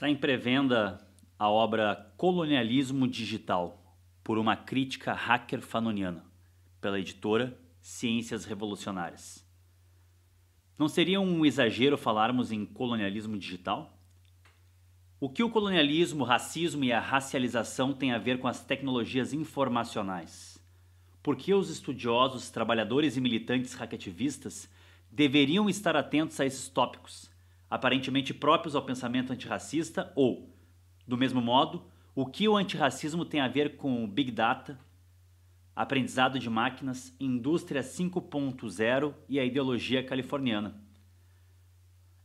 Está em pré-venda a obra Colonialismo Digital, por uma crítica hacker fanoniana, pela editora Ciências Revolucionárias. Não seria um exagero falarmos em colonialismo digital? O que o colonialismo, o racismo e a racialização têm a ver com as tecnologias informacionais? Por que os estudiosos, trabalhadores e militantes hackativistas deveriam estar atentos a esses tópicos, aparentemente próprios ao pensamento antirracista, ou, do mesmo modo, o que o antirracismo tem a ver com o Big Data, aprendizado de máquinas, indústria 5.0 e a ideologia californiana.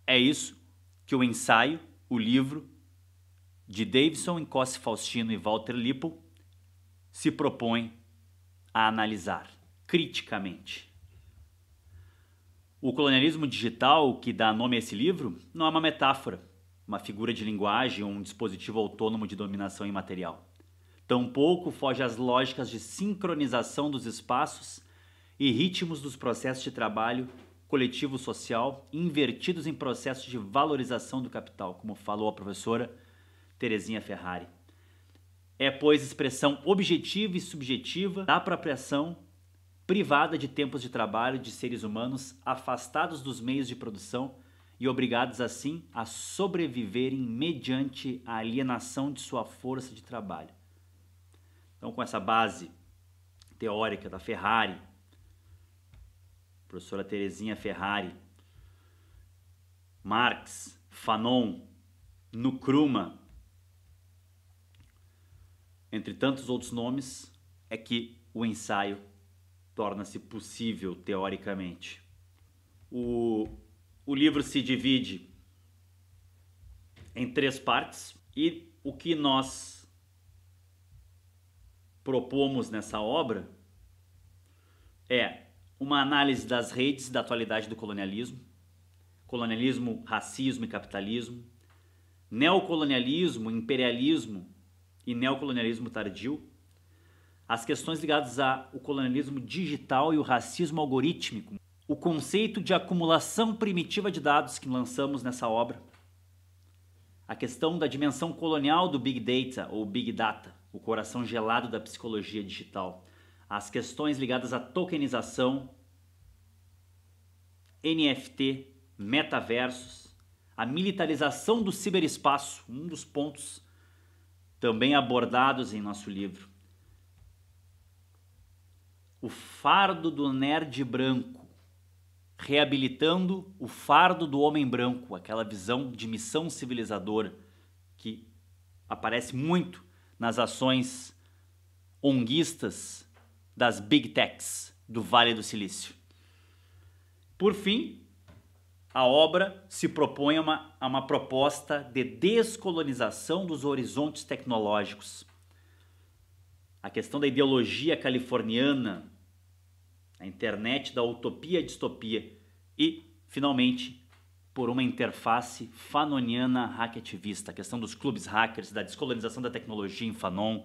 É isso que o ensaio, o livro, de Davidson, Encosse Faustino e Walter Lippel se propõe a analisar criticamente. O colonialismo digital, que dá nome a esse livro, não é uma metáfora, uma figura de linguagem ou um dispositivo autônomo de dominação imaterial. Tampouco foge às lógicas de sincronização dos espaços e ritmos dos processos de trabalho coletivo social invertidos em processos de valorização do capital, como falou a professora Terezinha Ferrari. É, pois, expressão objetiva e subjetiva da apropriação privada de tempos de trabalho de seres humanos afastados dos meios de produção e obrigados assim a sobreviverem mediante a alienação de sua força de trabalho. Então, com essa base teórica da Ferrari, professora Terezinha Ferrari, Marx, Fanon, Nkrumah, entre tantos outros nomes, é que o ensaio torna-se possível teoricamente. O, o livro se divide em três partes e o que nós propomos nessa obra é uma análise das redes da atualidade do colonialismo, colonialismo, racismo e capitalismo, neocolonialismo, imperialismo e neocolonialismo tardio, as questões ligadas ao colonialismo digital e o racismo algorítmico, o conceito de acumulação primitiva de dados que lançamos nessa obra, a questão da dimensão colonial do Big Data ou Big Data, o coração gelado da psicologia digital, as questões ligadas à tokenização, NFT, metaversos, a militarização do ciberespaço, um dos pontos também abordados em nosso livro o fardo do nerd branco, reabilitando o fardo do homem branco, aquela visão de missão civilizadora que aparece muito nas ações onguistas das big techs do Vale do Silício. Por fim, a obra se propõe a uma, a uma proposta de descolonização dos horizontes tecnológicos. A questão da ideologia californiana a internet da utopia e distopia e, finalmente, por uma interface fanoniana hackativista, a questão dos clubes hackers, da descolonização da tecnologia em Fanon,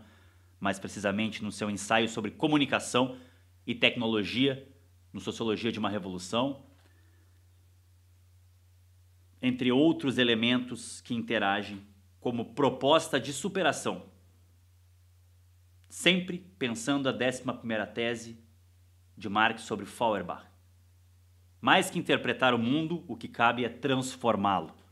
mais precisamente no seu ensaio sobre comunicação e tecnologia no Sociologia de uma Revolução, entre outros elementos que interagem como proposta de superação. Sempre pensando a 11ª tese de Marx sobre Feuerbach. Mais que interpretar o mundo, o que cabe é transformá-lo.